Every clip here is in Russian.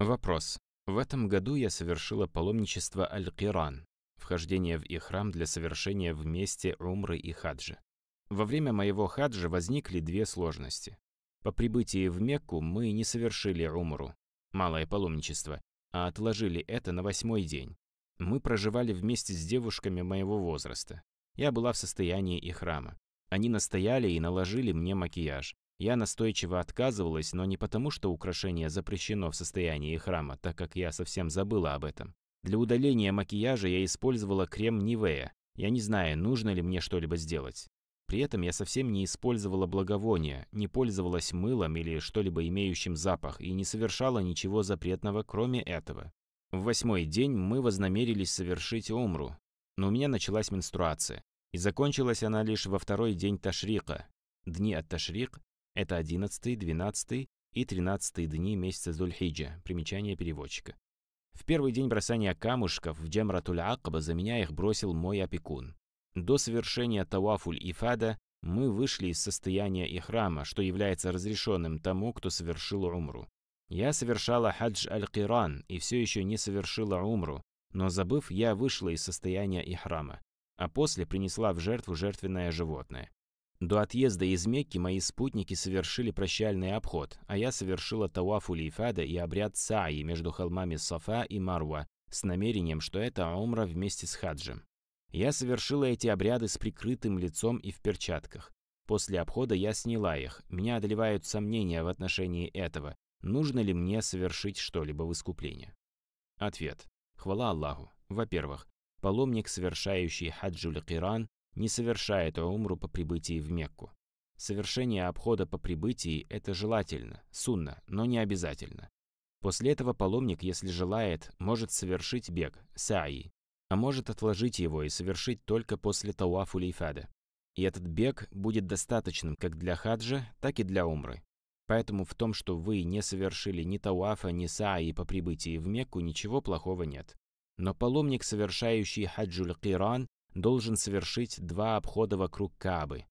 Вопрос. В этом году я совершила паломничество Аль-Киран, вхождение в ихрам для совершения вместе умры и хаджа. Во время моего хаджа возникли две сложности. По прибытии в Мекку мы не совершили умру, малое паломничество, а отложили это на восьмой день. Мы проживали вместе с девушками моего возраста. Я была в состоянии ихрама. Они настояли и наложили мне макияж. Я настойчиво отказывалась, но не потому, что украшение запрещено в состоянии храма, так как я совсем забыла об этом. Для удаления макияжа я использовала крем Нивея. Я не знаю, нужно ли мне что-либо сделать. При этом я совсем не использовала благовония, не пользовалась мылом или что-либо имеющим запах и не совершала ничего запретного, кроме этого. В восьмой день мы вознамерились совершить умру, но у меня началась менструация. И закончилась она лишь во второй день Ташрика. Дни от Ташрик это 11, 12 и 13 дни месяца Зульхиджа, примечание переводчика. В первый день бросания камушков в Джамратуль-Акаба за меня их бросил мой опекун. До совершения Тауафуль-Ифада мы вышли из состояния ихрама, что является разрешенным тому, кто совершил умру. Я совершала хадж аль-Киран и все еще не совершила умру, но забыв, я вышла из состояния ихрама, а после принесла в жертву жертвенное животное. До отъезда из Мекки мои спутники совершили прощальный обход, а я совершила тауаф улейфада и обряд саи между холмами Сафа и Марва с намерением, что это умра вместе с хаджем. Я совершила эти обряды с прикрытым лицом и в перчатках. После обхода я сняла их. Меня одолевают сомнения в отношении этого. Нужно ли мне совершить что-либо в искупление? Ответ. Хвала Аллаху. Во-первых, паломник, совершающий хаджуль-Киран, не совершает умру по прибытии в Мекку. Совершение обхода по прибытии – это желательно, сунна, но не обязательно. После этого паломник, если желает, может совершить бег, саи, а может отложить его и совершить только после тауафу лейфада. И этот бег будет достаточным как для хаджа, так и для умры. Поэтому в том, что вы не совершили ни тауафа, ни саи по прибытии в Мекку, ничего плохого нет. Но паломник, совершающий хаджуль киран, должен совершить два обхода вокруг Каабы.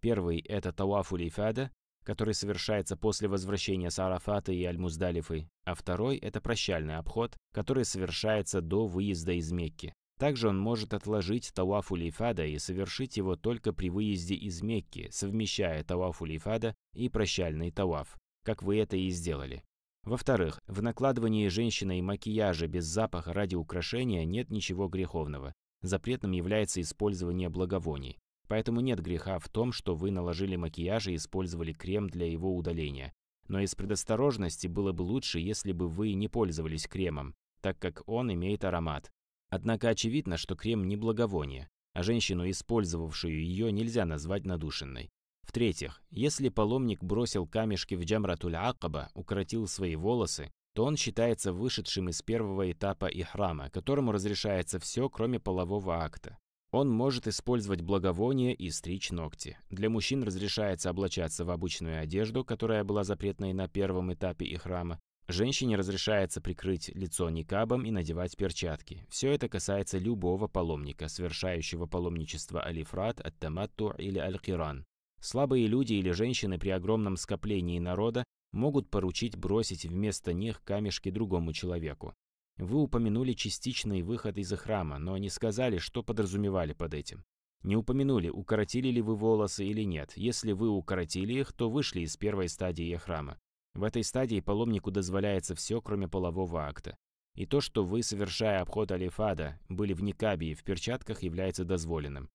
Первый – это Тауафу Лейфада, который совершается после возвращения с Арафата и Аль-Муздалифы, а второй – это прощальный обход, который совершается до выезда из Мекки. Также он может отложить Тауафу Лейфада и совершить его только при выезде из Мекки, совмещая Тауафу Лейфада и прощальный Тауаф, как вы это и сделали. Во-вторых, в накладывании женщиной макияжа без запаха ради украшения нет ничего греховного, запретным является использование благовоний. Поэтому нет греха в том, что вы наложили макияж и использовали крем для его удаления. Но из предосторожности было бы лучше, если бы вы не пользовались кремом, так как он имеет аромат. Однако очевидно, что крем не благовоние, а женщину, использовавшую ее, нельзя назвать надушенной. В-третьих, если паломник бросил камешки в Джамратуль-Акаба, укоротил свои волосы, то он считается вышедшим из первого этапа ихрама, которому разрешается все, кроме полового акта. Он может использовать благовоние и стричь ногти. Для мужчин разрешается облачаться в обычную одежду, которая была запретной на первом этапе ихрама. Женщине разрешается прикрыть лицо никабом и надевать перчатки. Все это касается любого паломника, совершающего паломничество алифрат, аттаматту или аль-киран. Слабые люди или женщины при огромном скоплении народа могут поручить бросить вместо них камешки другому человеку. Вы упомянули частичный выход из храма, но не сказали, что подразумевали под этим. Не упомянули, укоротили ли вы волосы или нет. Если вы укоротили их, то вышли из первой стадии храма. В этой стадии паломнику дозволяется все, кроме полового акта. И то, что вы, совершая обход Алифада, были в никабе и в перчатках, является дозволенным.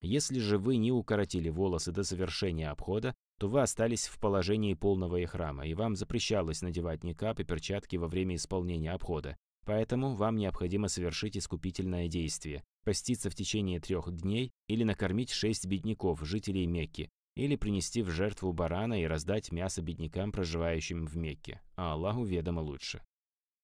Если же вы не укоротили волосы до совершения обхода, то вы остались в положении полного ихрама, и вам запрещалось надевать никап и перчатки во время исполнения обхода. Поэтому вам необходимо совершить искупительное действие, поститься в течение трех дней или накормить шесть бедняков, жителей Мекки, или принести в жертву барана и раздать мясо беднякам, проживающим в Мекке, а Аллаху ведомо лучше.